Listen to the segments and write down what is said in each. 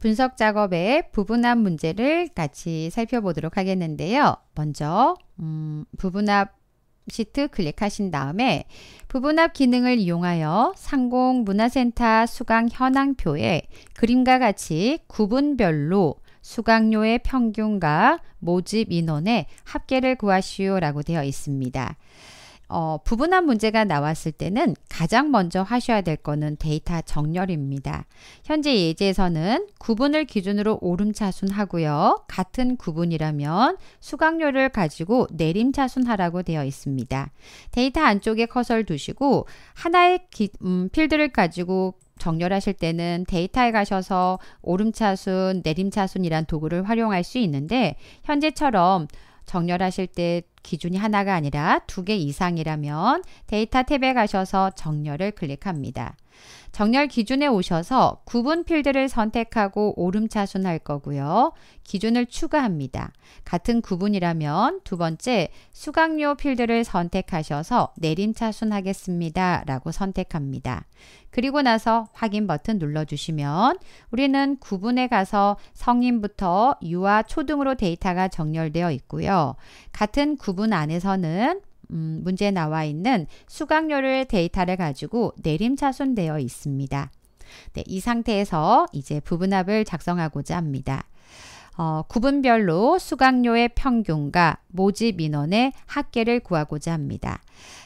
분석 작업의 부분합 문제를 같이 살펴보도록 하겠는데요. 먼저 음, 부분합 시트 클릭하신 다음에 부분합 기능을 이용하여 상공문화센터 수강 현황표에 그림과 같이 구분별로 수강료의 평균과 모집 인원의 합계를 구하시오 라고 되어 있습니다. 어, 부분한 문제가 나왔을 때는 가장 먼저 하셔야 될 것은 데이터 정렬입니다. 현재 예제에서는 구분을 기준으로 오름차순하고요. 같은 구분이라면 수강료를 가지고 내림차순하라고 되어 있습니다. 데이터 안쪽에 커서를 두시고 하나의 기, 음, 필드를 가지고 정렬하실 때는 데이터에 가셔서 오름차순, 내림차순이란 도구를 활용할 수 있는데 현재처럼 정렬하실 때 기준이 하나가 아니라 두 개 이상이라면 데이터 탭에 가셔서 정렬을 클릭합니다. 정렬 기준에 오셔서 구분 필드를 선택하고 오름차순할 거고요. 기준을 추가합니다. 같은 구분이라면 두 번째 수강료 필드를 선택하셔서 내림차순 하겠습니다. 라고 선택합니다. 그리고 나서 확인 버튼 눌러주시면 우리는 구분에 가서 성인부터 유아 초등으로 데이터가 정렬되어 있고요. 같은 구분 안에서는 음, 문제에 나와 있는 수강료를 데이터를 가지고 내림차순되어 있습니다. 네, 이 상태에서 이제 부분합을 작성하고자 합니다. 어, 구분별로 수강료의 평균과 모집 인원의 합계를 구하고자 합니다.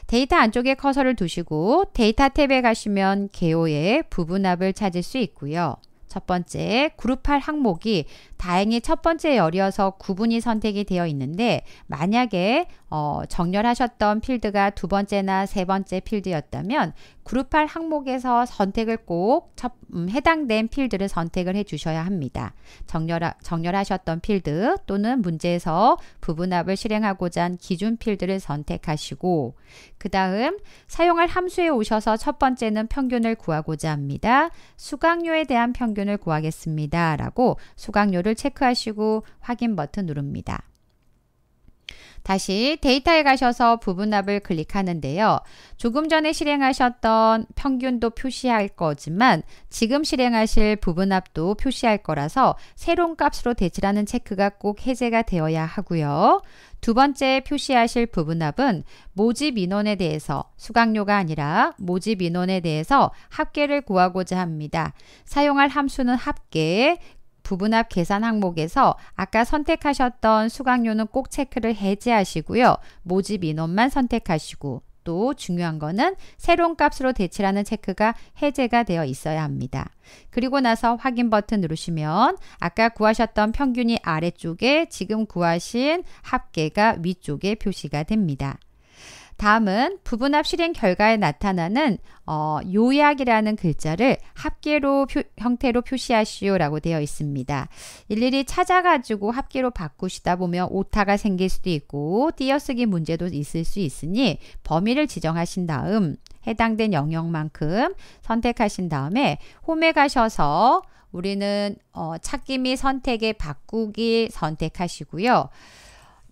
데이터 안쪽에 커서를 두시고 데이터 탭에 가시면 개요의 부분합을 찾을 수 있고요. 첫 번째, 그룹 8 항목이 다행히 첫 번째 열이어서 구분이 선택이 되어 있는데 만약에 어, 정렬하셨던 필드가 두 번째나 세 번째 필드였다면 그룹 8 항목에서 선택을 꼭 첫, 음, 해당된 필드를 선택을 해 주셔야 합니다. 정렬하, 정렬하셨던 필드 또는 문제에서 부분합을 실행하고자 한 기준 필드를 선택하시고 그 다음 사용할 함수에 오셔서 첫 번째는 평균을 구하고자 합니다. 수강료에 대한 평균 표현을 구하겠습니다. 라고 수강료를 체크하시고 확인 버튼 누릅니다. 다시 데이터에 가셔서 부분합을 클릭하는데요. 조금 전에 실행하셨던 평균도 표시할 거지만 지금 실행하실 부분합도 표시할 거라서 새로운 값으로 대치라는 체크가 꼭 해제가 되어야 하고요. 두 번째 표시하실 부분합은 모집 인원에 대해서 수강료가 아니라 모집 인원에 대해서 합계를 구하고자 합니다. 사용할 함수는 합계, 부분합 계산 항목에서 아까 선택하셨던 수강료는 꼭 체크를 해제하시고요. 모집 인원만 선택하시고 또 중요한 거는 새로운 값으로 대치라는 체크가 해제가 되어 있어야 합니다. 그리고 나서 확인 버튼 누르시면 아까 구하셨던 평균이 아래쪽에 지금 구하신 합계가 위쪽에 표시가 됩니다. 다음은 부분합 실행 결과에 나타나는 어, 요약이라는 글자를 합계로 표, 형태로 표시하시오라고 되어 있습니다. 일일이 찾아가지고 합계로 바꾸시다 보면 오타가 생길 수도 있고 띄어쓰기 문제도 있을 수 있으니 범위를 지정하신 다음 해당된 영역만큼 선택하신 다음에 홈에 가셔서 우리는 어, 찾기 및 선택의 바꾸기 선택하시고요.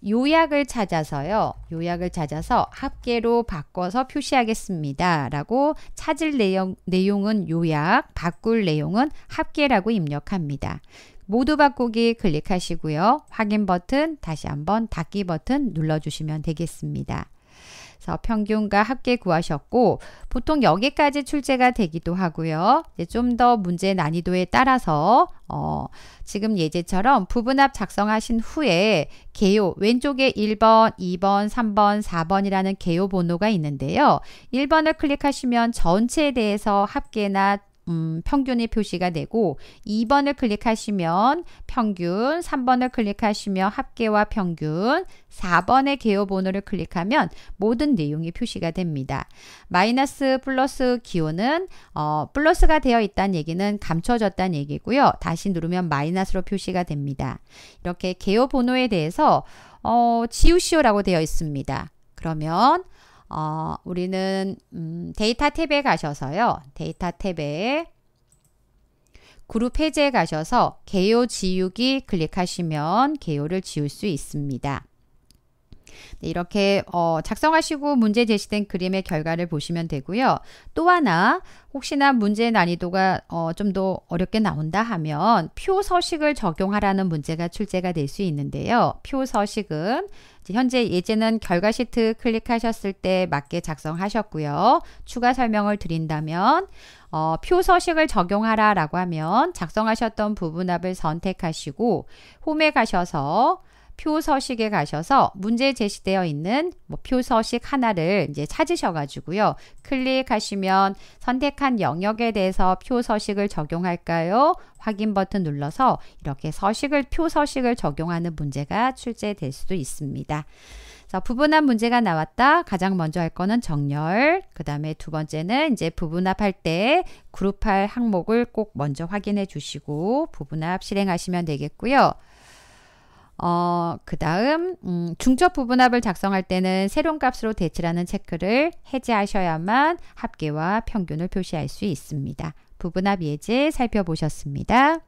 요약을 찾아서요. 요약을 찾아서 합계로 바꿔서 표시하겠습니다. 라고 찾을 내용, 내용은 요약, 바꿀 내용은 합계라고 입력합니다. 모두 바꾸기 클릭하시고요. 확인 버튼, 다시 한번 닫기 버튼 눌러주시면 되겠습니다. 그래서 평균과 합계 구하셨고 보통 여기까지 출제가 되기도 하고요. 좀 더 문제 난이도에 따라서 어, 지금 예제처럼 부분합 작성하신 후에 개요 왼쪽에 1번, 2번, 3번, 4번이라는 개요 번호가 있는데요. 1번을 클릭하시면 전체에 대해서 합계나 음, 평균의 표시가 되고 2번을 클릭하시면 평균, 3번을 클릭하시면 합계와 평균, 4번의 개요 번호를 클릭하면 모든 내용이 표시가 됩니다. 마이너스 플러스 기호는 어, 플러스가 되어 있다는 얘기는 감춰졌다는 얘기고요. 다시 누르면 마이너스로 표시가 됩니다. 이렇게 개요 번호에 대해서 어, 지우시오라고 되어 있습니다. 그러면 어, 우리는 음, 데이터 탭에 가셔서요. 데이터 탭에 그룹 해제에 가셔서 개요 지우기 클릭하시면 개요를 지울 수 있습니다. 네, 이렇게 어, 작성하시고 문제 제시된 그림의 결과를 보시면 되고요. 또 하나 혹시나 문제 난이도가 어, 좀 더 어렵게 나온다 하면 표 서식을 적용하라는 문제가 출제가 될 수 있는데요. 표 서식은 현재 예제는 결과 시트 클릭하셨을 때 맞게 작성하셨고요. 추가 설명을 드린다면 어, 표 서식을 적용하라 라고 하면 작성하셨던 부분 앞을 선택하시고 홈에 가셔서 표서식에 가셔서 문제 에 제시되어 있는 뭐 표서식 하나를 이제 찾으셔 가지고요. 클릭하시면 선택한 영역에 대해서 표서식을 적용할까요? 확인 버튼 눌러서 이렇게 서식을 표서식을 적용하는 문제가 출제될 수도 있습니다. 부분합 문제가 나왔다. 가장 먼저 할 거는 정렬. 그 다음에 두 번째는 이제 부분합할 때 그룹할 항목을 꼭 먼저 확인해 주시고 부분합 실행하시면 되겠고요. 어, 그 다음, 음, 중첩 부분합을 작성할 때는 새로운 값으로 대치라는 체크를 해제하셔야만 합계와 평균을 표시할 수 있습니다. 부분합 예제 살펴보셨습니다.